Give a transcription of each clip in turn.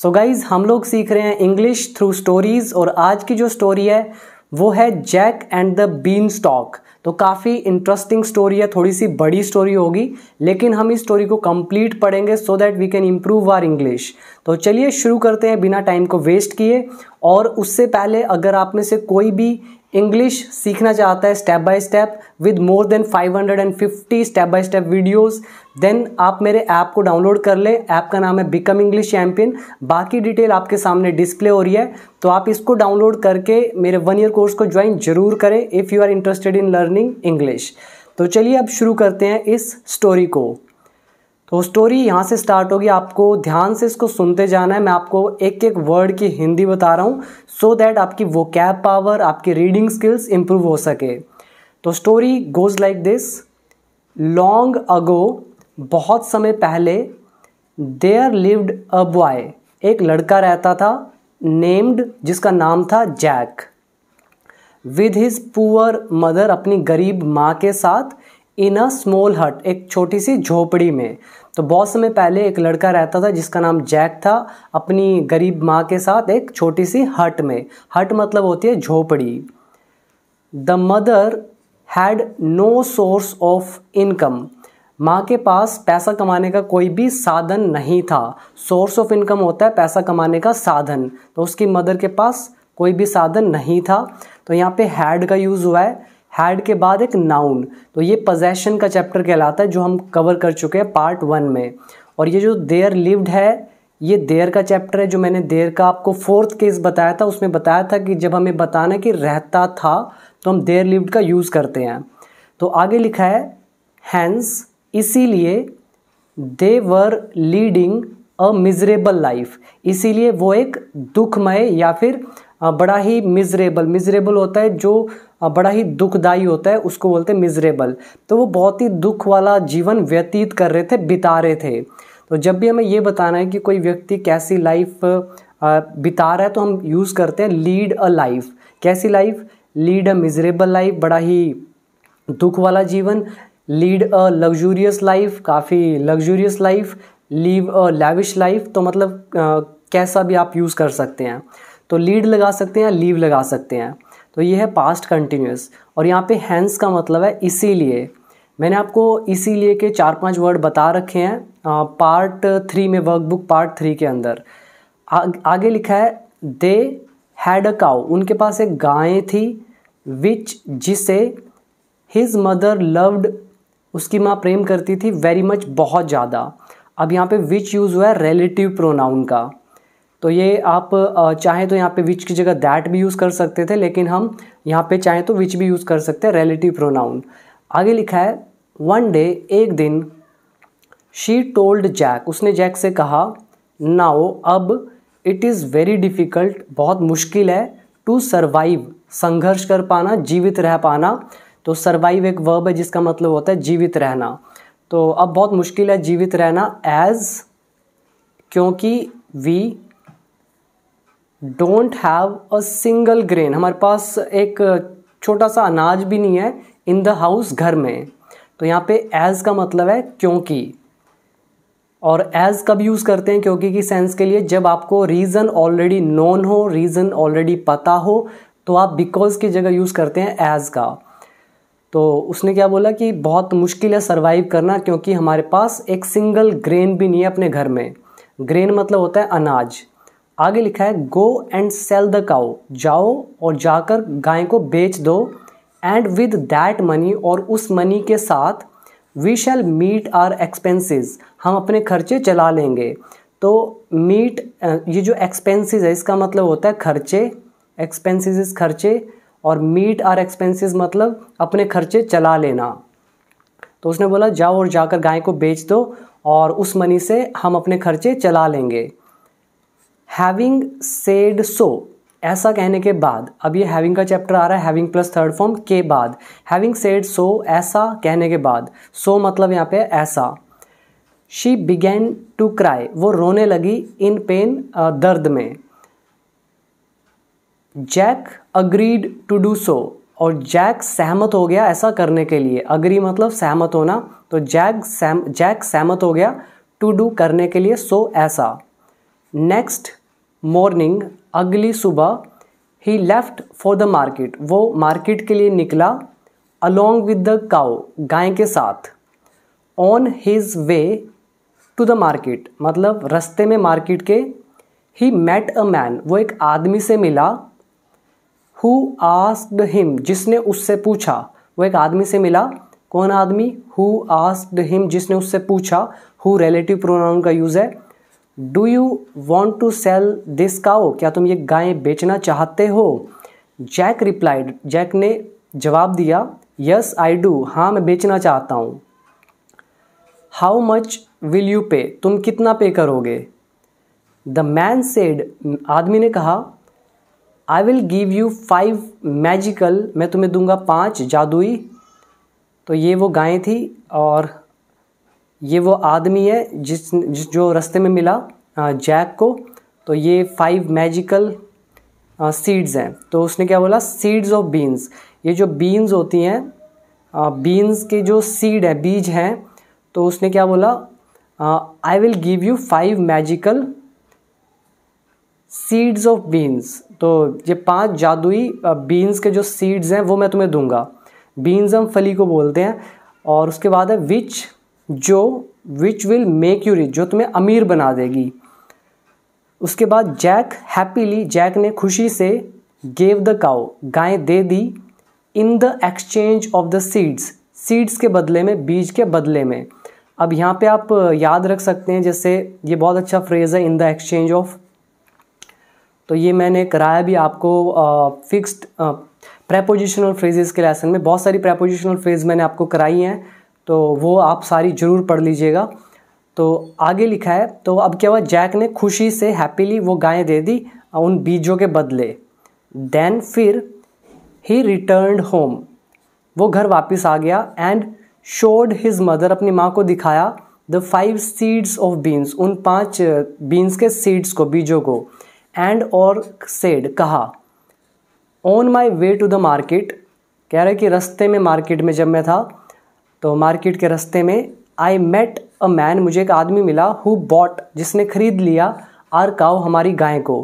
सो so guys हम लोग सीख रहे हैं इंग्लिश थ्रू स्टोरीज और आज की जो स्टोरी है वो है Jack and the beanstalk तो काफ़ी इंटरेस्टिंग स्टोरी है थोड़ी सी बड़ी स्टोरी होगी लेकिन हम इस स्टोरी को कंप्लीट पढ़ेंगे so that we can improve our English तो चलिए शुरू करते हैं बिना टाइम को वेस्ट किए और उससे पहले अगर आप में से कोई भी इंग्लिश सीखना चाहता है step by step with more than 550 step by step videos then आप मेरे ऐप को डाउनलोड कर ले ऐप का नाम है बिकम इंग्लिश चैम्पियन बाकी डिटेल आपके सामने डिस्प्ले हो रही है तो आप इसको डाउनलोड करके मेरे वन ईयर कोर्स को ज्वाइन जरूर करें if you are interested in learning English तो चलिए अब शुरू करते हैं इस स्टोरी को तो स्टोरी यहाँ से स्टार्ट होगी आपको ध्यान से इसको सुनते जाना है मैं आपको एक एक वर्ड की हिंदी बता रहा हूँ सो दैट आपकी वो कैब पावर आपकी रीडिंग स्किल्स इम्प्रूव हो सके तो story goes like this long ago बहुत समय पहले देयर लिव्ड अ बॉय एक लड़का रहता था नेम्ड जिसका नाम था Jack with his poor mother अपनी गरीब माँ के साथ इन अ स्मॉल हट एक छोटी सी झोपड़ी में तो बहुत समय पहले एक लड़का रहता था जिसका नाम जैक था अपनी गरीब माँ के साथ एक छोटी सी हट में हट मतलब होती है झोपड़ी the mother had no source of income माँ के पास पैसा कमाने का कोई भी साधन नहीं था सोर्स ऑफ इनकम होता है पैसा कमाने का साधन तो उसकी मदर के पास कोई भी साधन नहीं था तो यहाँ पे हैड का यूज़ हुआ है हैड के बाद एक नाउन तो ये पोजेशन का चैप्टर कहलाता है जो हम कवर कर चुके हैं पार्ट वन में और ये जो देयर लिव्ड है ये देर का चैप्टर है जो मैंने देर का आपको फोर्थ केस बताया था उसमें बताया था कि जब हमें बताना कि रहता था तो हम देर लिव्ड का यूज़ करते हैं तो आगे लिखा है हैंस इसीलिए they were leading a miserable life इसीलिए वो एक दुखमय या फिर बड़ा ही मिजरेबल मिजरेबल होता है जो बड़ा ही दुखदायी होता है उसको बोलते हैं मिजरेबल तो वो बहुत ही दुख वाला जीवन व्यतीत कर रहे थे बिता रहे थे तो जब भी हमें ये बताना है कि कोई व्यक्ति कैसी लाइफ बिता रहा है तो हम यूज़ करते हैं लीड अ लाइफ कैसी life lead a miserable life बड़ा ही दुख वाला जीवन लीड अ लग्जूरियस लाइफ काफ़ी luxurious life live a lavish life तो मतलब आ, कैसा भी आप यूज़ कर सकते हैं तो लीड लगा सकते हैं या लीव लगा सकते हैं तो ये है पास्ट कंटिन्यूस और यहाँ पे हैंस का मतलब है इसीलिए मैंने आपको इसीलिए के चार पांच वर्ड बता रखे हैं आ, पार्ट थ्री में वर्कबुक पार्ट थ्री के अंदर आ, आगे लिखा है दे हैड अ काउ उनके पास एक गायें थी विच जिसे हिज मदर लव्ड उसकी माँ प्रेम करती थी वेरी मच बहुत ज़्यादा अब यहाँ पे विच यूज़ हुआ है रिलेटिव प्रोनाउन का तो ये आप चाहे तो यहाँ पे विच की जगह दैट भी यूज़ कर सकते थे लेकिन हम यहाँ पे चाहे तो विच भी यूज़ कर सकते हैं रिलेटिव प्रोनाउन आगे लिखा है वन डे एक दिन शी टोल्ड जैक उसने जैक से कहा नाओ अब इट इज़ वेरी डिफ़िकल्ट बहुत मुश्किल है टू सर्वाइव संघर्ष कर पाना जीवित रह पाना तो सर्वाइव एक वर्ब है जिसका मतलब होता है जीवित रहना तो अब बहुत मुश्किल है जीवित रहना एज क्योंकि we don't have a single grain हमारे पास एक छोटा सा अनाज भी नहीं है इन द हाउस घर में तो यहाँ पे एज का मतलब है क्योंकि और एज कब यूज़ करते हैं क्योंकि की सेंस के लिए जब आपको रीज़न ऑलरेडी नोन हो रीज़न ऑलरेडी पता हो तो आप बिकॉज की जगह यूज़ करते हैं एज का तो उसने क्या बोला कि बहुत मुश्किल है सर्वाइव करना क्योंकि हमारे पास एक सिंगल ग्रेन भी नहीं है अपने घर में ग्रेन मतलब होता है अनाज आगे लिखा है go and sell the cow जाओ और जाकर गाय को बेच दो एंड विद दैट मनी और उस मनी के साथ we shall meet our expenses हम अपने खर्चे चला लेंगे तो मीट ये जो एक्सपेंसेस है इसका मतलब होता है खर्चे एक्सपेंसेस इज खर्चे और मीट आर एक्सपेंसेस मतलब अपने खर्चे चला लेना तो उसने बोला जाओ और जाकर गाय को बेच दो और उस मनी से हम अपने खर्चे चला लेंगे हैविंग सेड सो ऐसा कहने के बाद अब ये हैविंग का चैप्टर आ रहा है हैविंग प्लस थर्ड फॉर्म के बाद हैविंग सेड सो ऐसा कहने के बाद सो so मतलब यहाँ पे ऐसा शी बिगेन टू क्राई वो रोने लगी इन पेन दर्द में Jack agreed to do so और जैक सहमत हो गया ऐसा करने के लिए अग्री मतलब सहमत होना तो जैक सहम जैक सहमत हो गया टू डू करने के लिए सो so ऐसा नेक्स्ट मॉर्निंग अगली सुबह ही लेफ्ट फॉर द मार्केट वो मार्केट के लिए निकला अलोंग विद द काओ गाय के साथ on his way to the market मतलब रस्ते में मार्केट के ही मेट अ मैन वो एक आदमी से मिला हु आस्ड हिम जिसने उससे पूछा वो एक आदमी से मिला कौन आदमी हु आस्ड हिम जिसने उससे पूछा हु रिलेटिव प्रोनाउन का यूज़ है do you want to sell this cow क्या तुम ये गाय बेचना चाहते हो जैक रिप्लाइड जैक ने जवाब दिया यस आई डू हाँ मैं बेचना चाहता हूँ हाउ मच विल यू पे तुम कितना पे करोगे द मैन सेड आदमी ने कहा I will give you five magical मैं तुम्हें दूंगा पाँच जादुई तो ये वो गायें थी और ये वो आदमी है जिस जिस जो रास्ते में मिला जैक को तो ये फाइव मैजिकल सीड्स हैं तो उसने क्या बोला सीड्स ऑफ बीन्स ये जो बीन्स होती हैं बीन्स के जो सीड है बीज हैं तो उसने क्या बोला I will give you five magical seeds of beans तो ये पांच जादुई बीन्स के जो सीड्स हैं वो मैं तुम्हें दूंगा बीन्स हम फली को बोलते हैं और उसके बाद है विच जो which will make you rich जो तुम्हें अमीर बना देगी उसके बाद जैक हैप्पीली जैक ने खुशी से गेव द काउ गाय दे दी in the exchange of the seeds seeds के बदले में बीज के बदले में अब यहाँ पे आप याद रख सकते हैं जैसे ये बहुत अच्छा फ्रेज़ है इन द एक्सचेंज ऑफ तो ये मैंने कराया भी आपको फिक्स्ड प्रेपोजिशनल फ्रेजेस के लेसन में बहुत सारी प्रेपोजिशनल फ्रेज मैंने आपको कराई हैं तो वो आप सारी ज़रूर पढ़ लीजिएगा तो आगे लिखा है तो अब क्या हुआ जैक ने खुशी से हैप्पीली वो गायें दे दी उन बीजों के बदले देन फिर ही रिटर्न होम वो घर वापस आ गया एंड शोड हिज मदर अपनी माँ को दिखाया the five seeds of beans उन पांच बीन्स के सीड्स को बीजों को एंड और सेड कहा on my way to the market कह रहे कि रस्ते में मार्केट में जब मैं था तो मार्केट के रास्ते में आई मेट अ मैन मुझे एक आदमी मिला हु बॉट जिसने खरीद लिया आर काव हमारी गाय को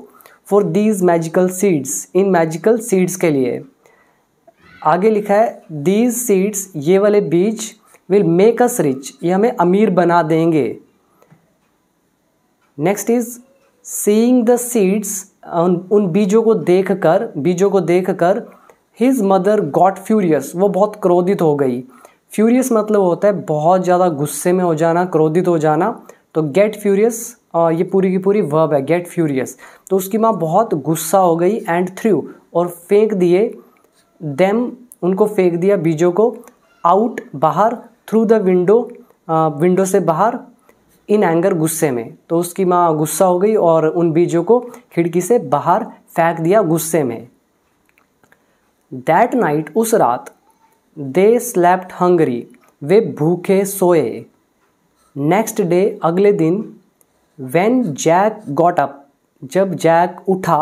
फॉर दीज मैजिकल सीड्स इन मैजिकल सीड्स के लिए आगे लिखा है दीज सीड्स ये वाले बीज विल मेक अस रिच ये हमें अमीर बना देंगे next is seeing the seeds उन बीजों को देख कर बीजों को देख कर हिज मदर गॉट फ्यूरियस वो बहुत क्रोधित हो गई फ्यूरियस मतलब होता है बहुत ज़्यादा गुस्से में हो जाना क्रोधित हो जाना तो गेट फ्यूरियस ये पूरी की पूरी वर्ब है गेट फ्यूरियस तो उसकी माँ बहुत गुस्सा हो गई एंड थ्रू और फेंक दिए देम उनको फेंक दिया बीजों को आउट बाहर थ्रू द विंडो विंडो से बाहर इन एंगर गुस्से में तो उसकी माँ गुस्सा हो गई और उन बीजों को खिड़की से बाहर फेंक दिया गुस्से में दैट नाइट उस रात दे स्लैप्ड हंगरी वे भूखे सोए नेक्स्ट डे अगले दिन वेन जैक गॉट अप जब जैक उठा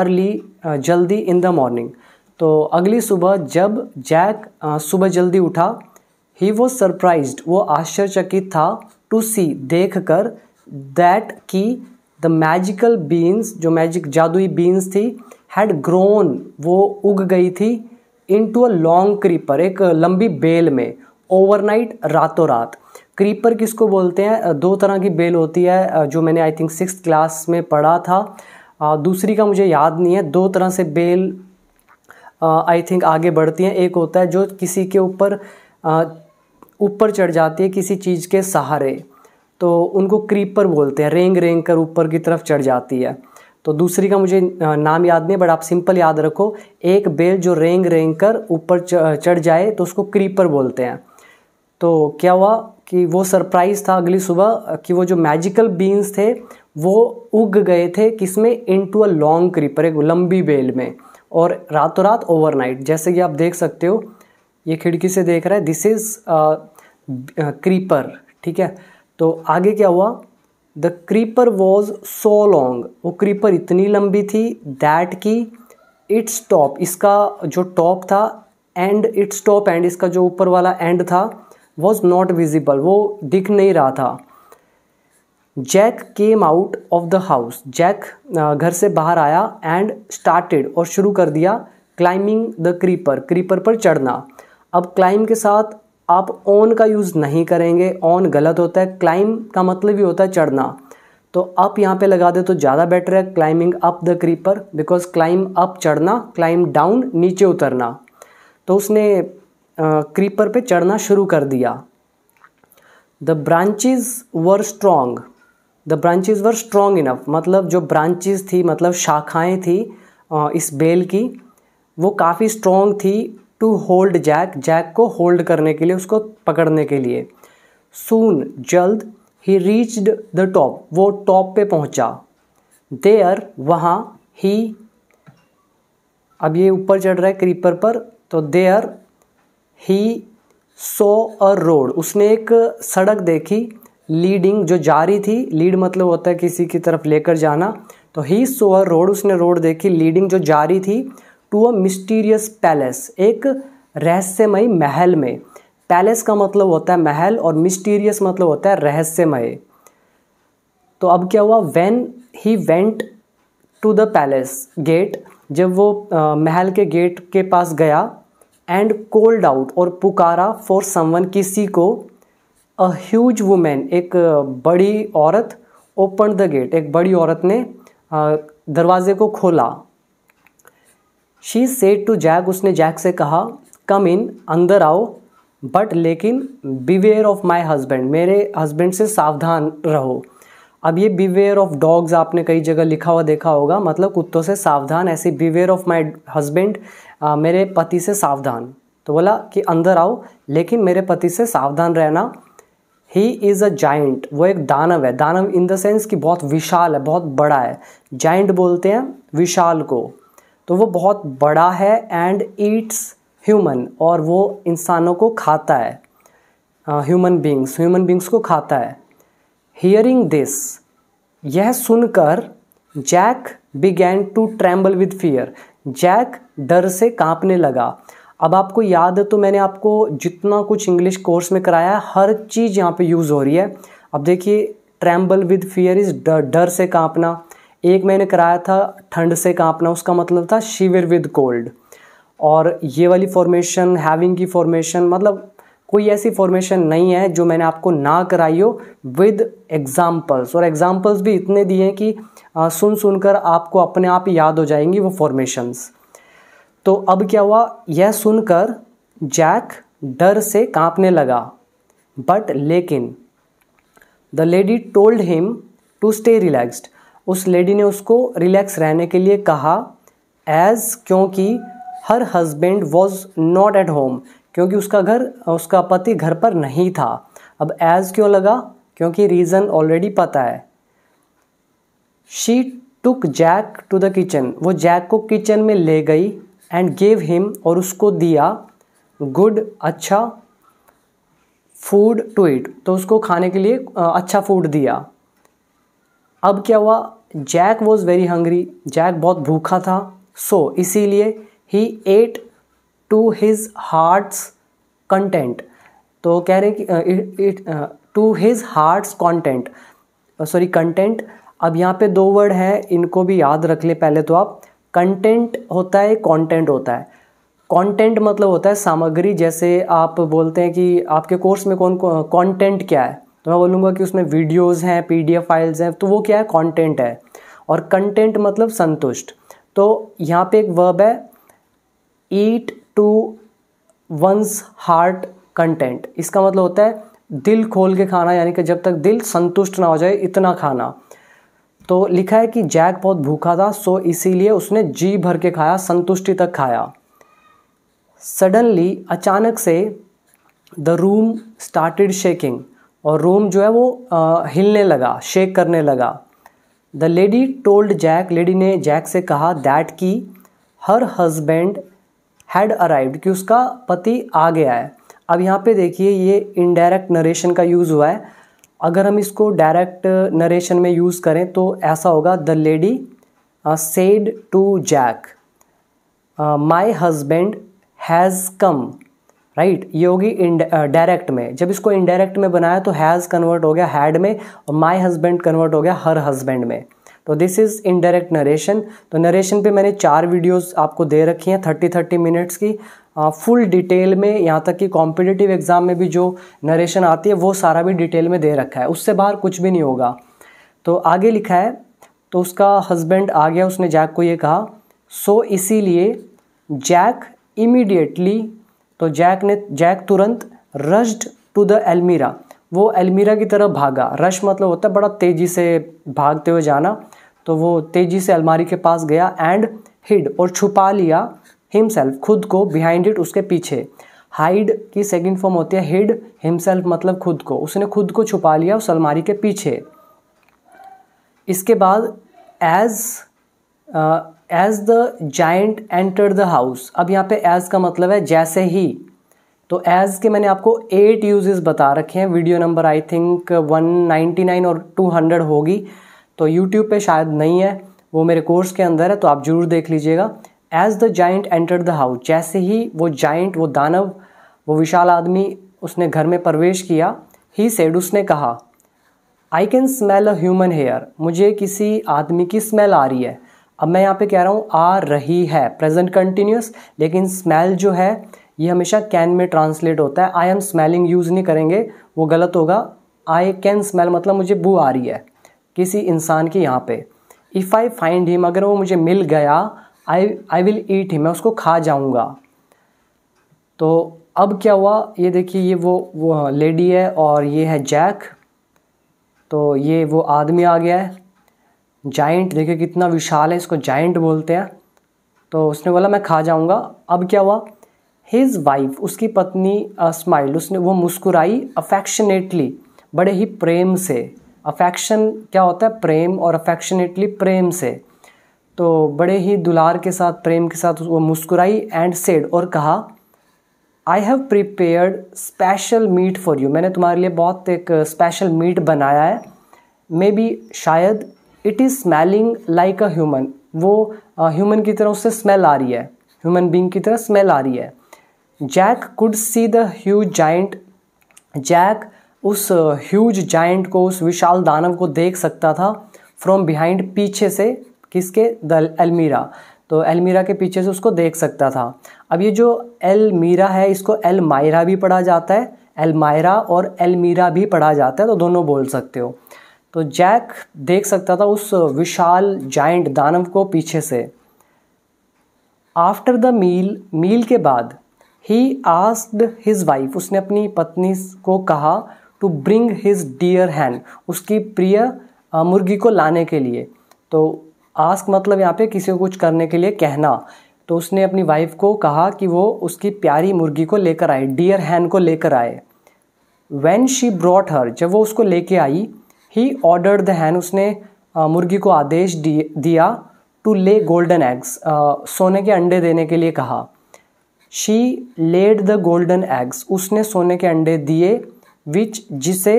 अर्ली जल्दी इन द मॉर्निंग तो अगली सुबह जब जैक सुबह जल्दी उठा ही वॉज सरप्राइज वो आश्चर्यचकित था टू सी देख कर दैट की द मैजिकल बीन्स जो मैजिक जादुई बीन्स थी हैड ग्रोन वो उग गई थी इनटू अ लॉन्ग क्रीपर एक लंबी बेल में ओवरनाइट रातों रात क्रीपर किसको बोलते हैं दो तरह की बेल होती है जो मैंने आई थिंक सिक्स क्लास में पढ़ा था दूसरी का मुझे याद नहीं है दो तरह से बेल आई थिंक आगे बढ़ती हैं एक होता है जो किसी के ऊपर ऊपर चढ़ जाती है किसी चीज़ के सहारे तो उनको क्रीपर बोलते हैं रेंग रेंग कर ऊपर की तरफ चढ़ जाती है तो दूसरी का मुझे नाम याद नहीं बट आप सिंपल याद रखो एक बेल जो रेंग रेंग कर ऊपर चढ़ जाए तो उसको क्रीपर बोलते हैं तो क्या हुआ कि वो सरप्राइज़ था अगली सुबह कि वो जो मैजिकल बीन्स थे वो उग गए थे किसमें into a long creeper एक लंबी बेल में और रातों रात ओवरनाइट जैसे कि आप देख सकते हो ये खिड़की से देख रहा है दिस इज़ क्रीपर ठीक है तो आगे क्या हुआ the creeper was so long वो क्रीपर इतनी लंबी थी दैट की इट्स टॉप इसका जो टॉप था एंड इट्स टॉप एंड इसका जो ऊपर वाला एंड था वॉज नॉट विजिबल वो दिख नहीं रहा था Jack came out of the house Jack घर से बाहर आया एंड स्टार्टेड और शुरू कर दिया क्लाइंबिंग द क्रीपर क्रीपर पर चढ़ना अब क्लाइम के साथ आप ऑन का यूज़ नहीं करेंगे ऑन गलत होता है क्लाइम का मतलब ही होता है चढ़ना तो अप यहाँ पे लगा दे तो ज़्यादा बेटर है climbing up the creeper because climb up चढ़ना क्लाइम डाउन नीचे उतरना तो उसने क्रीपर पे चढ़ना शुरू कर दिया the branches were strong the branches were strong enough मतलब जो ब्रांचेज थी मतलब शाखाएं थी इस बेल की वो काफ़ी स्ट्रोंग थी टू होल्ड जैक जैक को होल्ड करने के लिए उसको पकड़ने के लिए सून जल्द ही रीच्ड द टॉप वो टॉप पे पहुंचा देयर वहाँ ही अब ये ऊपर चढ़ रहा है क्रीपर पर तो there he saw a road उसने एक सड़क देखी लीडिंग जो जारी थी लीड मतलब होता है किसी की तरफ लेकर जाना तो ही सो अ रोड उसने रोड देखी लीडिंग जो जारी थी टू अ मिस्टीरियस पैलेस एक रहस्यमय महल में पैलेस का मतलब होता है महल और मिस्टीरियस मतलब होता है रहस्यमय तो अब क्या हुआ when he went to the palace gate जब वो आ, महल के गेट के पास गया एंड कोल्ड आउट और पुकारा फॉर समवन किसी को अ ह्यूज वुमेन एक बड़ी औरत ओपन द गेट एक बड़ी औरत ने दरवाजे को खोला शी सेड टू जैक उसने जैक से कहा कम इन अंदर आओ बट लेकिन बीवेयर ऑफ माई हस्बैंड मेरे हस्बैंड से सावधान रहो अब ये बीवेयर ऑफ डॉग्स आपने कई जगह लिखा हुआ देखा होगा मतलब कुत्तों से सावधान ऐसे बीवेयर ऑफ माई हस्बैंड मेरे पति से सावधान तो बोला कि अंदर आओ लेकिन मेरे पति से सावधान रहना ही इज़ अ जाइंट वो एक दानव है दानव इन द सेंस कि बहुत विशाल है बहुत बड़ा है जाइंट बोलते हैं विशाल को तो वो बहुत बड़ा है एंड ईट्स ह्यूमन और वो इंसानों को खाता है ह्यूमन बींग्स ह्यूमन बींग्स को खाता है हियरिंग दिस यह सुनकर Jack began to tremble with fear Jack डर से कांपने लगा अब आपको याद है तो मैंने आपको जितना कुछ इंग्लिश कोर्स में कराया है हर चीज़ यहाँ पे यूज़ हो रही है अब देखिए ट्रैम्बल विद फियर इज़ डर डर से कांपना एक मैंने कराया था ठंड से कांपना उसका मतलब था शिविर विद कोल्ड और ये वाली फॉर्मेशन हैविंग की फॉर्मेशन मतलब कोई ऐसी फॉर्मेशन नहीं है जो मैंने आपको ना कराई हो विद एग्जाम्पल्स और एग्जाम्पल्स भी इतने दिए हैं कि आ, सुन सुनकर आपको अपने आप याद हो जाएंगी वो फॉर्मेशंस तो अब क्या हुआ यह सुनकर जैक डर से कांपने लगा बट लेकिन the lady told him to stay relaxed उस लेडी ने उसको रिलैक्स रहने के लिए कहा एज क्योंकि her husband was not at home क्योंकि उसका घर उसका पति घर पर नहीं था अब एज क्यों लगा क्योंकि रीज़न ऑलरेडी पता है she took Jack to the kitchen वो जैक को किचन में ले गई एंड गेव हिम और उसको दिया गुड अच्छा फूड टू इट तो उसको खाने के लिए अच्छा फूड दिया अब क्या हुआ Jack was very hungry Jack बहुत भूखा था सो so, इसीलिए ही ate to his heart's content तो कह रहे हैं कि to his heart's content sorry content अब यहाँ पे दो वर्ड हैं इनको भी याद रख ले पहले तो आप कंटेंट होता है कंटेंट होता है कंटेंट मतलब होता है सामग्री जैसे आप बोलते हैं कि आपके कोर्स में कौन कंटेंट क्या है तो मैं बोलूँगा कि उसमें वीडियोज़ हैं पी फाइल्स हैं तो वो क्या है कॉन्टेंट है और कंटेंट मतलब संतुष्ट तो यहाँ पे एक वर्ब है eat to one's heart content इसका मतलब होता है दिल खोल के खाना यानी कि जब तक दिल संतुष्ट ना हो जाए इतना खाना तो लिखा है कि जैक बहुत भूखा था सो इसीलिए उसने जी भर के खाया संतुष्टि तक खाया सडनली अचानक से द रूम स्टार्टेड शेकिंग और रूम जो है वो आ, हिलने लगा शेक करने लगा the lady told Jack lady ने जैक से कहा दैट की हर हजबेंड हैड अराइव्ड कि उसका पति आ गया है अब यहाँ पे देखिए ये इनडायरेक्ट नरेशन का यूज़ हुआ है अगर हम इसको डायरेक्ट नरेशन में यूज़ करें तो ऐसा होगा the lady said to Jack my husband has come right ये होगी डायरेक्ट में जब इसको इनडायरेक्ट में बनाया तो हैज़ कन्वर्ट हो गया हैड में और माई हस्बैंड कन्वर्ट हो गया हर हस्बैंड में तो दिस इज़ इनडायरेक्ट नरेशन तो नरेशन पे मैंने चार वीडियोस आपको दे रखी हैं थर्टी थर्टी मिनट्स की फुल डिटेल में यहाँ तक कि कॉम्पिटिटिव एग्ज़ाम में भी जो नरेशन आती है वो सारा भी डिटेल में दे रखा है उससे बाहर कुछ भी नहीं होगा तो आगे लिखा है तो उसका हस्बैंड आ गया उसने जैक को ये कहा सो so, इसीलिए जैक इमीडिएटली तो जैक ने जैक तुरंत रश्ड टू द एलमीरा वो एलमीरा की तरफ भागा रश मतलब होता है बड़ा तेज़ी से भागते हुए जाना तो वो तेज़ी से अलमारी के पास गया एंड हिड और छुपा लिया हिमसेल्फ खुद को बिहाइंड इट उसके पीछे हाइड की सेकंड फॉर्म होती है हिड हिमसेल्फ मतलब खुद को उसने खुद को छुपा लिया उस अलमारी के पीछे इसके बाद as as the giant enter the house अब यहाँ पे एज का मतलब है जैसे ही तो एज के मैंने आपको एट यूजेस बता रखे हैं वीडियो नंबर आई थिंक 199 और 200 होगी तो यूट्यूब पे शायद नहीं है वो मेरे कोर्स के अंदर है तो आप ज़रूर देख लीजिएगा as the giant enter the house जैसे ही वो जाइंट वो दानव वो विशाल आदमी उसने घर में प्रवेश किया ही सेड उसने कहा I can smell a human hair मुझे किसी आदमी की स्मेल आ रही है अब मैं यहाँ पे कह रहा हूँ आ रही है प्रेजेंट कंटिन्यूस लेकिन स्मेल जो है ये हमेशा कैन में ट्रांसलेट होता है आई एम स्मेलिंग यूज़ नहीं करेंगे वो गलत होगा आई कैन स्मेल मतलब मुझे बू आ रही है किसी इंसान की यहाँ पे इफ़ आई फाइंड हिम अगर वो मुझे मिल गया आई आई विल ईट हिम मैं उसको खा जाऊँगा तो अब क्या हुआ ये देखिए ये वो वो लेडी है और ये है जैक तो ये वो आदमी आ गया है जाइंट देखिए कितना विशाल है इसको जाइंट बोलते हैं तो उसने बोला मैं खा जाऊँगा अब क्या हुआ हिज वाइफ उसकी पत्नी स्माइल उसने वो मुस्कुराई अफेक्शनेटली बड़े ही प्रेम से अफेक्शन क्या होता है प्रेम और अफेक्शनेटली प्रेम से तो बड़े ही दुलार के साथ प्रेम के साथ वो मुस्कुराई एंड सेड और कहा I have prepared special meat for you मैंने तुम्हारे लिए बहुत एक स्पेशल मीट बनाया है मे बी शायद it is smelling like a human वो ह्यूमन uh, की तरह उससे स्मेल आ रही है ह्यूमन बींग की तरह स्मेल आ रही है Jack could see the huge giant Jack उस ह्यूज जाइंट को उस विशाल दानव को देख सकता था फ्रॉम बिहाइंड पीछे से किसके द एलमीरा तो एलमीरा के पीछे से उसको देख सकता था अब ये जो एलमीरा है इसको एल मायरा भी पढ़ा जाता है एल मायरा और एलमीरा भी पढ़ा जाता है तो दोनों बोल सकते हो तो जैक देख सकता था उस विशाल जाइंट दानव को पीछे से आफ्टर द मील मील के बाद ही आस्ड हिज वाइफ उसने अपनी पत्नी को कहा to bring his dear hand उसकी प्रिय मुर्गी को लाने के लिए तो आस्क मतलब यहाँ पे किसी को कुछ करने के लिए कहना तो उसने अपनी वाइफ को कहा कि वो उसकी प्यारी मुर्गी को लेकर आए डियर हैंड को लेकर आए वैन शी ब्रॉट हर जब वो उसको लेके आई ही ऑर्डर द हैन उसने मुर्गी को आदेश दिया टू ले गोल्डन एग्स सोने के अंडे देने के लिए कहा she laid the golden eggs उसने सोने के अंडे दिए विच जिसे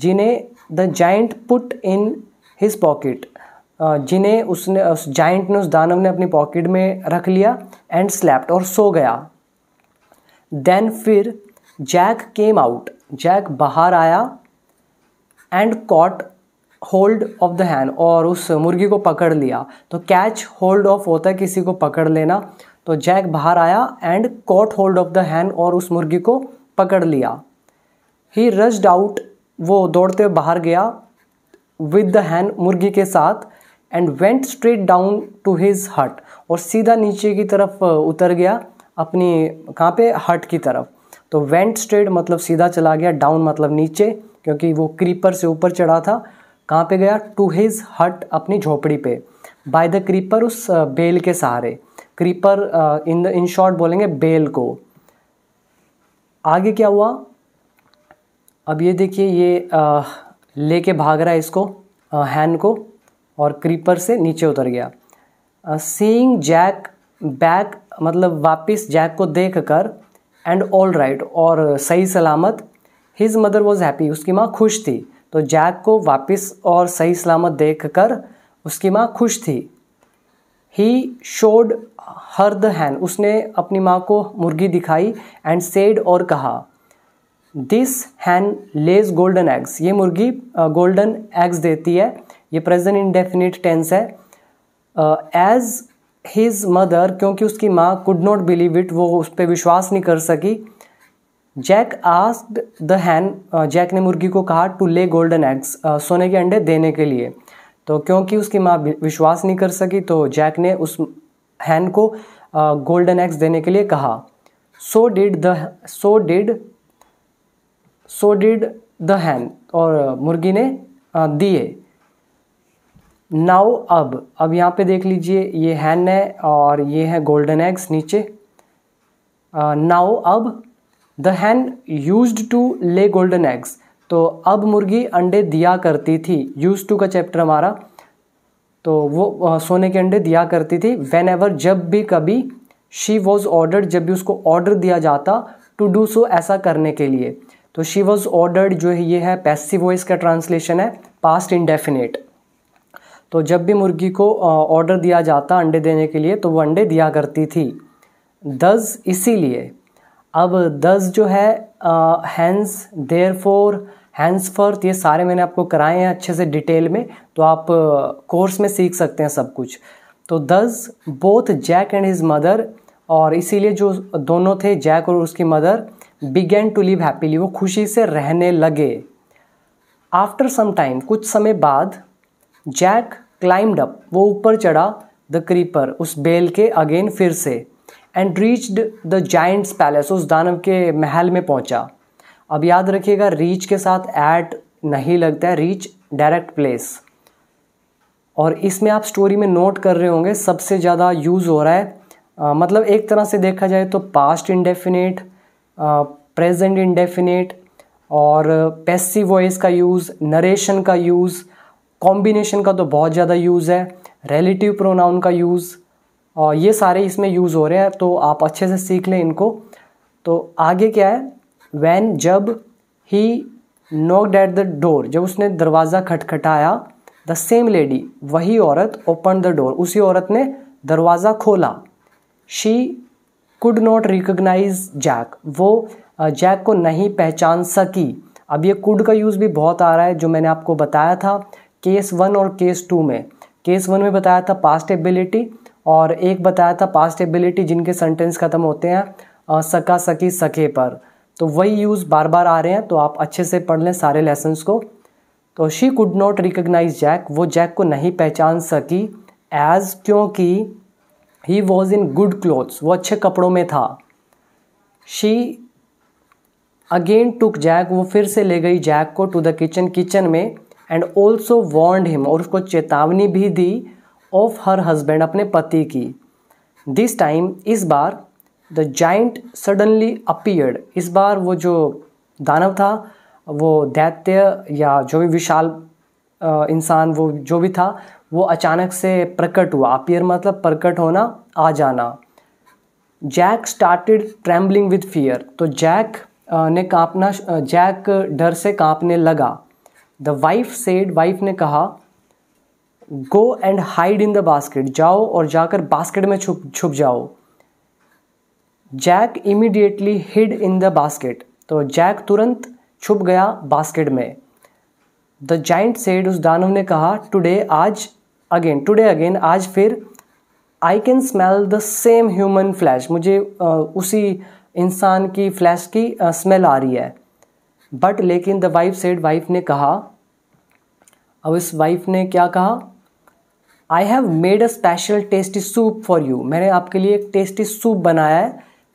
जिन्हें the giant put in his pocket जिन्हें उसने उस जाइंट ने उस दानव ने अपनी पॉकेट में रख लिया एंड स्लैप्ट और सो गया देन फिर जैक केम आउट जैक बाहर आया and caught hold of the hand और उस मुर्गी को पकड़ लिया तो कैच होल्ड ऑफ होता है किसी को पकड़ लेना तो जैक बाहर आया and caught hold of the hand और उस मुर्गी को पकड़ लिया ही रस्ड आउट वो दौड़ते बाहर गया विद द हैंड मुर्गी के साथ and went straight down to his hut और सीधा नीचे की तरफ उतर गया अपनी कहाँ पे हट की तरफ तो वेंट स्ट्रेट मतलब सीधा चला गया डाउन मतलब नीचे क्योंकि वो क्रीपर से ऊपर चढ़ा था कहाँ पे गया टू हिज हट अपनी झोपड़ी पे बाय द क्रीपर उस बेल के सहारे creeper in the in short बोलेंगे बेल को आगे क्या हुआ अब ये देखिए ये लेके भाग रहा है इसको हैंड को और क्रीपर से नीचे उतर गया सीइंग जैक बैक मतलब वापस जैक को देख कर एंड ऑल राइट और सही सलामत हिज मदर वॉज हैप्पी उसकी माँ खुश थी तो जैक को वापस और सही सलामत देख कर उसकी माँ खुश थी he showed her the hand उसने अपनी माँ को मुर्गी दिखाई एंड सेड और कहा this hand lays golden eggs ये मुर्गी गोल्डन एग्स देती है ये प्रेजेंट इनडेफिनिट टेंस है एज हिज मदर क्योंकि उसकी माँ कुड नॉट बिलीव इट वो उस पर विश्वास नहीं कर सकी जैक आस्क्ड द हैन जैक ने मुर्गी को कहा टू ले गोल्डन एग्स सोने के अंडे देने के लिए तो क्योंकि उसकी माँ विश्वास नहीं कर सकी तो जैक ने उस हैन को गोल्डन uh, एग्स देने के लिए कहा so did the so did so did the hen और uh, मुर्गी ने uh, दिए नाउ अब अब यहाँ पे देख लीजिए ये हैन है और ये है गोल्डन एग्स नीचे नाउ अब the hen used to lay golden eggs तो अब मुर्गी अंडे दिया करती थी यूज टू का चैप्टर हमारा तो वो सोने के अंडे दिया करती थी वेन एवर जब भी कभी शी वॉज ऑर्डर्ड जब भी उसको ऑर्डर दिया जाता टू डू सो ऐसा करने के लिए तो शी वॉज ऑर्डर्ड जो है ये है पैसिव वॉइस का ट्रांसलेशन है पास्ट इनडेफिनेट तो जब भी मुर्गी को ऑर्डर दिया जाता अंडे देने के लिए तो वो अंडे दिया करती थी दस इसीलिए अब दस जो है hence therefore henceforth ये सारे मैंने आपको कराए हैं अच्छे से डिटेल में तो आप कोर्स में सीख सकते हैं सब कुछ तो thus both Jack and his mother और इसीलिए जो दोनों थे जैक और उसकी mother began to live happily वो खुशी से रहने लगे आफ्टर सम टाइम कुछ समय बाद जैक क्लाइम्ड अप वो ऊपर चढ़ा द क्रीपर उस बेल के अगेन फिर से and reached the giant's palace उस दानव के महल में पहुंचा अब याद रखिएगा रीच के साथ एट नहीं लगता है रीच डायरेक्ट प्लेस और इसमें आप स्टोरी में नोट कर रहे होंगे सबसे ज़्यादा यूज़ हो रहा है आ, मतलब एक तरह से देखा जाए तो पास्ट इंडेफिनेट प्रेजेंट इंडेफिनेट और पैसिव वॉइस का यूज़ नरेशन का यूज़ कॉम्बिनेशन का तो बहुत ज़्यादा यूज़ है रिलेटिव प्रोनाउन का यूज़ और ये सारे इसमें यूज़ हो रहे हैं तो आप अच्छे से सीख लें इनको तो आगे क्या है वैन जब he knocked at the door जब उसने दरवाज़ा खटखटाया द सेम लेडी वही औरत ओपन द डोर उसी औरत ने दरवाज़ा खोला she could not recognise Jack वो जैक को नहीं पहचान सकी अब ये कुड का यूज़ भी बहुत आ रहा है जो मैंने आपको बताया था केस वन और केस टू में केस वन में बताया था पास्ट एबिलिटी और एक बताया था पास्ट एबिलिटी जिनके सेंटेंस ख़त्म होते हैं सका सकी सके पर तो वही यूज़ बार बार आ रहे हैं तो आप अच्छे से पढ़ लें सारे लेसन्स को तो she could not recognise Jack वो जैक को नहीं पहचान सकी एज क्योंकि he was in good clothes वो अच्छे कपड़ों में था शी अगेन टुक जैक वो फिर से ले गई जैक को टू द किचन किचन में एंड ऑल्सो वॉन्ड हिम और उसको चेतावनी भी दी ऑफ हर हस्बैंड अपने पति की दिस टाइम इस बार द जाइंट सडनली अपियर्ड इस बार वो जो दानव था वो दैत्य या जो भी विशाल इंसान वो जो भी था वो अचानक से प्रकट हुआ अपियर मतलब प्रकट होना आ जाना Jack started trembling with fear तो जैक ने कांपना जैक डर से कांपने लगा द वाइफ सेड वाइफ ने कहा go and hide in the basket जाओ और जाकर बास्केट में छुप छुप जाओ Jack immediately hid in the basket तो जैक तुरंत छुप गया बास्केट में द जाइंट सेड उस दानव ने कहा टुडे आज अगेन टुडे अगेन आज फिर I can smell the same human flesh मुझे उसी इंसान की फ्लैश की स्मेल आ रही है बट लेकिन द वाइफ सेड वाइफ ने कहा अब इस वाइफ ने क्या कहा I have made a special tasty soup for you मैंने आपके लिए एक टेस्टी सूप बनाया है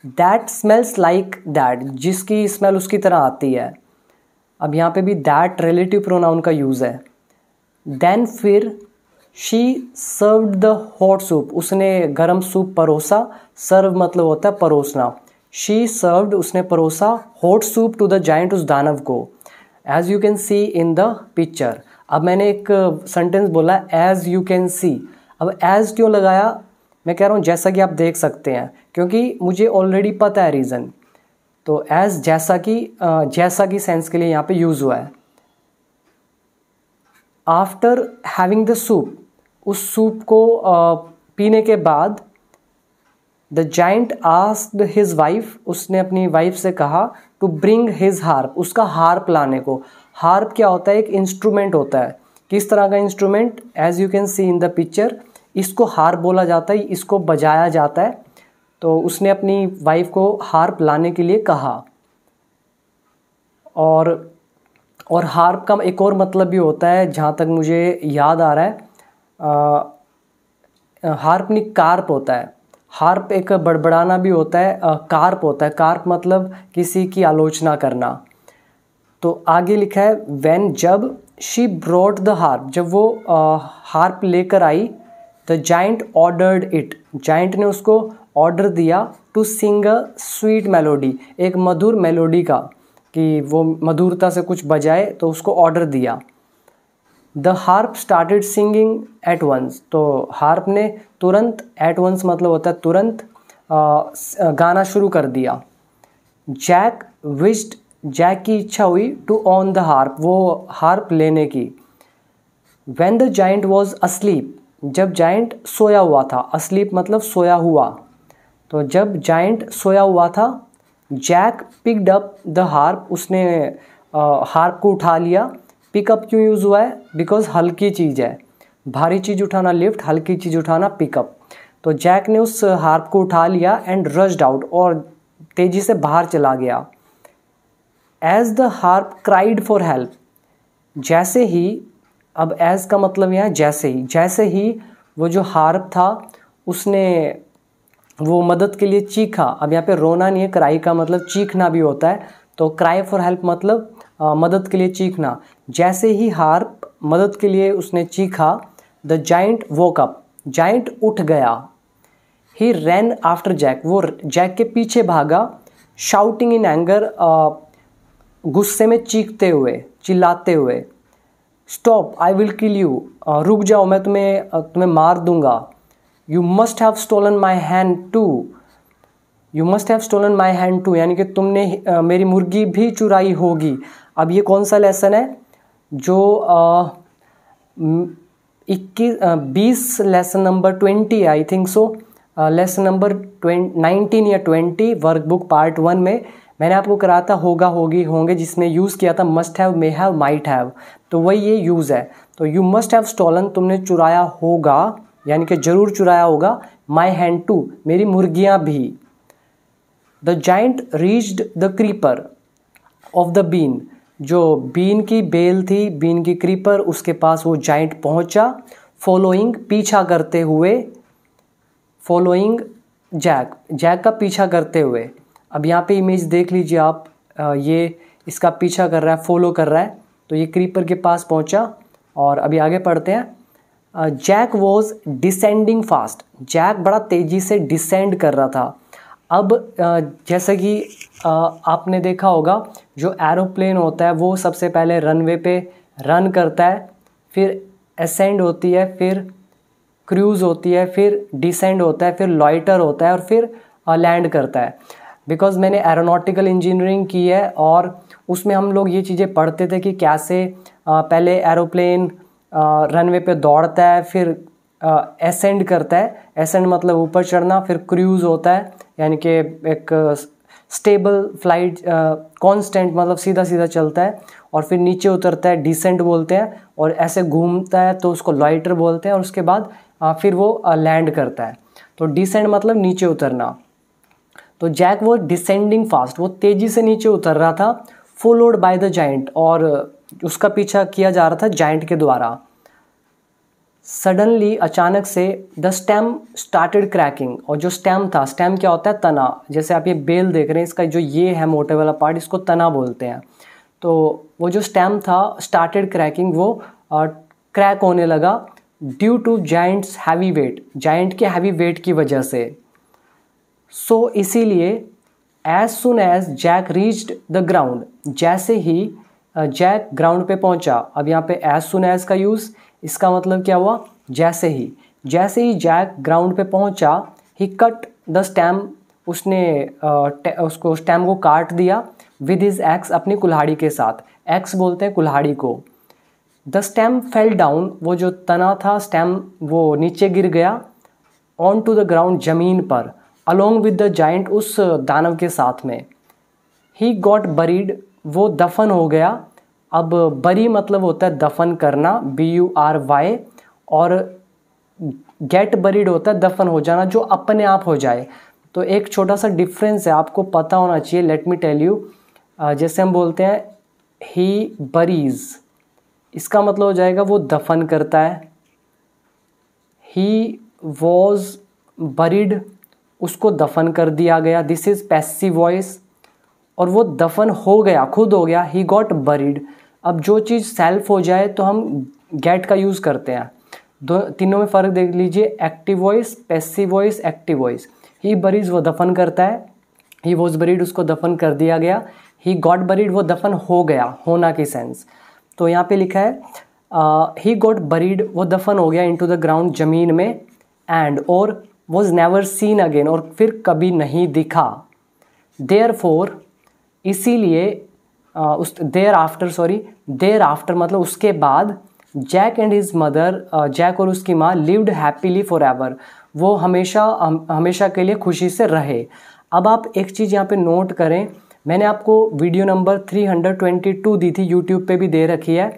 दैट स्मेल्स लाइक दैट जिसकी स्मेल उसकी तरह आती है अब यहाँ पे भी दैट रिलेटिव प्रोनाउन का यूज़ है देन फिर she served the hot soup उसने गर्म सूप परोसा सर्व मतलब होता है परोसना शी सर्व्ड उसने परोसा hot soup to the giant उस दानव को as you can see in the picture अब मैंने एक सेंटेंस बोला एज यू कैन सी अब एज क्यों लगाया मैं कह रहा हूँ जैसा कि आप देख सकते हैं क्योंकि मुझे ऑलरेडी पता है रीज़न तो एज जैसा कि जैसा कि सेंस के लिए यहाँ पे यूज़ हुआ है आफ्टर हैविंग द सूप उस सूप को पीने के बाद the giant ask his wife उसने अपनी वाइफ से कहा टू ब्रिंग हिज हार्प उसका हार्प लाने को हार्प क्या होता है एक इंस्ट्रूमेंट होता है किस तरह का instrument as you can see in the picture इसको हार्प बोला जाता है इसको बजाया जाता है तो उसने अपनी वाइफ को हार्प लाने के लिए कहा और और हार्प का एक और मतलब भी होता है जहाँ तक मुझे याद आ रहा है आ, हार्प नहीं कार्प होता है हार्प एक बड़बड़ाना भी होता है आ, कार्प होता है कार्प मतलब किसी की आलोचना करना तो आगे लिखा है वैन जब शी ब्रॉड द हार्प जब वो हार्प लेकर आई the giant ordered it giant ने उसको ऑर्डर दिया to sing a sweet melody एक मधुर मेलोडी का कि वो मधुरता से कुछ बजाए तो उसको ऑर्डर दिया the harp started singing at once तो हार्प ने तुरंत एट वंस मतलब होता है तुरंत आ, गाना शुरू कर दिया जैक विस्ड जैक की इच्छा हुई टू ऑन द हार्प वो हार्प लेने की when the giant was asleep जब जाइंट सोया हुआ था अस्लीप मतलब सोया हुआ तो जब जाइंट सोया हुआ था Jack picked up the harp उसने हार्प को उठा लिया पिकअप क्यों यूज़ हुआ है बिकॉज हल्की चीज़ है भारी चीज़ उठाना लिफ्ट हल्की चीज़ उठाना पिकअप तो जैक ने उस हार्प को उठा लिया एंड रश्ड आउट और तेज़ी से बाहर चला गया as the harp cried for help जैसे ही अब एज का मतलब यह जैसे ही जैसे ही वो जो हार्प था उसने वो मदद के लिए चीखा अब यहाँ पे रोना नहीं है क्राई का मतलब चीखना भी होता है तो क्राई फॉर हेल्प मतलब आ, मदद के लिए चीखना जैसे ही हार्प मदद के लिए उसने चीखा द जाइंट कप जाइंट उठ गया ही रैन आफ्टर जैक वो जैक के पीछे भागा शाउटिंग इन एंगर गुस्से में चीखते हुए चिल्लाते हुए stop I will kill you रुक जाओ मैं तुम्हें तुम्हें मार दूंगा you must have stolen my hand too you must have stolen my hand too यानी कि तुमने uh, मेरी मुर्गी भी चुराई होगी अब ये कौन सा लेसन है जो इक्कीस बीस lesson number twenty I think so lesson number ट्वें नाइनटीन या ट्वेंटी वर्कबुक पार्ट वन में मैंने आपको करा था होगा होगी होंगे जिसने यूज़ किया था must have may have might have तो वही ये यूज़ है तो यू मस्ट हैव स्टॉलन तुमने चुराया होगा यानी कि जरूर चुराया होगा माई हैंड टू मेरी मुर्गियाँ भी the giant reached the creeper of the bean जो बीन की बेल थी बीन की क्रीपर उसके पास वो जाइंट पहुंचा फॉलोइंग पीछा करते हुए फॉलोइंग जैक जैक का पीछा करते हुए अब यहाँ पे इमेज देख लीजिए आप ये इसका पीछा कर रहा है फॉलो कर रहा है तो ये क्रीपर के पास पहुँचा और अभी आगे पढ़ते हैं Jack was descending fast Jack बड़ा तेज़ी से डिसेंड कर रहा था अब जैसा कि आपने देखा होगा जो एरोप्लेन होता है वो सबसे पहले रनवे पे रन करता है फिर असेंड होती है फिर क्रूज़ होती है फिर डिसेंड होता है फिर लॉइटर होता है और फिर लैंड करता है बिकॉज मैंने एरोनॉटिकल इंजीनियरिंग की है और उसमें हम लोग ये चीज़ें पढ़ते थे कि कैसे पहले एरोप्लेन रनवे पे दौड़ता है फिर एसेंड करता है एसेंड मतलब ऊपर चढ़ना फिर क्रूज़ होता है यानी कि एक स्टेबल फ्लाइट कांस्टेंट मतलब सीधा सीधा चलता है और फिर नीचे उतरता है डिसेंट बोलते हैं और ऐसे घूमता है तो उसको लॉइटर बोलते हैं और उसके बाद आ, फिर वो लैंड करता है तो डिसेंट मतलब नीचे उतरना तो जैक वो डिसेंडिंग फास्ट वो तेज़ी से नीचे उतर रहा था फॉलोड बाय द जाइंट और uh, उसका पीछा किया जा रहा था जाइंट के द्वारा सडनली अचानक से द स्टेम स्टार्टेड क्रैकिंग और जो स्टैम था स्टैम क्या होता है तना जैसे आप ये बेल देख रहे हैं इसका जो ये है मोटे वाला पार्ट इसको तना बोलते हैं तो वो जो स्टैम था स्टार्टेड क्रैकिंग वो क्रैक uh, होने लगा due to giant's heavy weight giant के हैवी वेट की वजह से सो so, इसीलिए as soon as Jack reached the ground जैसे ही जैक uh, ग्राउंड पे पहुंचा अब यहाँ पे एज सुन एज का यूज़ इसका मतलब क्या हुआ जैसे ही जैसे ही जैक ग्राउंड पे पहुंचा ही कट द स्टैम उसने uh, उसको स्टैम को काट दिया विद इज एक्स अपनी कुल्हाड़ी के साथ एक्स बोलते हैं कुल्हाड़ी को द स्टैम फेल डाउन वो जो तना था स्टैम वो नीचे गिर गया ऑन टू द ग्राउंड जमीन पर अलोंग विद द जाइंट उस दानव के साथ में ही गॉट बरीड वो दफन हो गया अब बरी मतलब होता है दफन करना बी यू आर वाई और गेट बरीड होता है दफन हो जाना जो अपने आप हो जाए तो एक छोटा सा डिफरेंस है आपको पता होना चाहिए लेट मी टेल यू जैसे हम बोलते हैं ही बरीज इसका मतलब हो जाएगा वो दफन करता है ही वॉज बरीड उसको दफन कर दिया गया दिस इज़ पैसिव वॉइस और वो दफन हो गया खुद हो गया ही गॉट बरीड अब जो चीज़ सेल्फ हो जाए तो हम गेट का यूज़ करते हैं दो तीनों में फ़र्क देख लीजिए active voice passive voice active voice he buries वो दफन करता है ही वॉज बरीड उसको दफन कर दिया गया ही गॉट बरीड वो दफन हो गया होना की सेंस तो यहाँ पे लिखा है ही गॉट बरीड वो दफन हो गया इन टू द ग्राउंड ज़मीन में एंड और वॉज नेवर सीन अगेन और फिर कभी नहीं दिखा देयर फोर इसीलिए उस thereafter sorry thereafter मतलब उसके बाद Jack and his mother Jack और उसकी माँ लिव्ड हैप्पीली फॉर एवर वो हमेशा हम, हमेशा के लिए खुशी से रहे अब आप एक चीज़ यहाँ पे नोट करें मैंने आपको वीडियो नंबर 322 दी थी यूट्यूब पे भी दे रखी है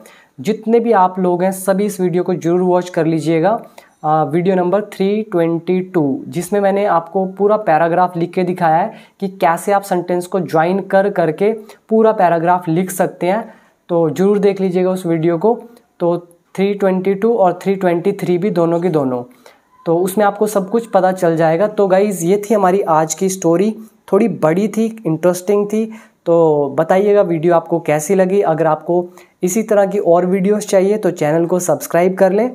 जितने भी आप लोग हैं सभी इस वीडियो को जरूर वॉच कर लीजिएगा वीडियो नंबर 322 जिसमें मैंने आपको पूरा पैराग्राफ लिख के दिखाया है कि कैसे आप सेंटेंस को ज्वाइन कर करके पूरा पैराग्राफ लिख सकते हैं तो ज़रूर देख लीजिएगा उस वीडियो को तो 322 और 323 भी दोनों के दोनों तो उसमें आपको सब कुछ पता चल जाएगा तो गाइज़ ये थी हमारी आज की स्टोरी थोड़ी बड़ी थी इंटरेस्टिंग थी तो बताइएगा वीडियो आपको कैसी लगी अगर आपको इसी तरह की और वीडियोस चाहिए तो चैनल को सब्सक्राइब कर लें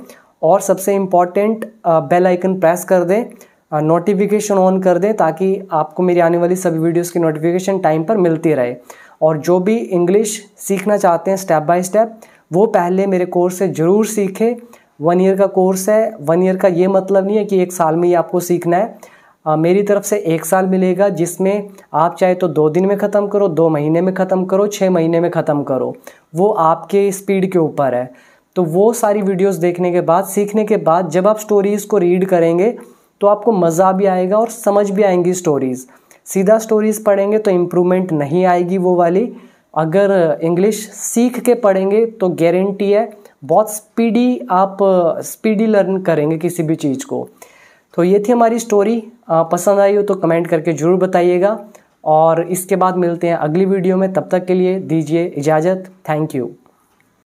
और सबसे इम्पॉर्टेंट बेल आइकन प्रेस कर दें नोटिफिकेशन ऑन कर दें ताकि आपको मेरी आने वाली सभी वीडियोस की नोटिफिकेशन टाइम पर मिलती रहे और जो भी इंग्लिश सीखना चाहते हैं स्टेप बाय स्टेप वो पहले मेरे कोर्स से ज़रूर सीखें वन ईयर का कोर्स है वन ईयर का ये मतलब नहीं है कि एक साल में ही आपको सीखना है आ, मेरी तरफ से एक साल मिलेगा जिसमें आप चाहे तो दो दिन में ख़त्म करो दो महीने में ख़त्म करो छः महीने में ख़त्म करो वो आपके स्पीड के ऊपर है तो वो सारी वीडियोस देखने के बाद सीखने के बाद जब आप स्टोरीज़ को रीड करेंगे तो आपको मज़ा भी आएगा और समझ भी आएंगी स्टोरीज़ सीधा स्टोरीज़ पढ़ेंगे तो इम्प्रूवमेंट नहीं आएगी वो वाली अगर इंग्लिश सीख के पढ़ेंगे तो गारंटी है बहुत स्पीडी आप स्पीडी लर्न करेंगे किसी भी चीज़ को तो ये थी हमारी स्टोरी पसंद आई हो तो कमेंट करके ज़रूर बताइएगा और इसके बाद मिलते हैं अगली वीडियो में तब तक के लिए दीजिए इजाज़त थैंक यू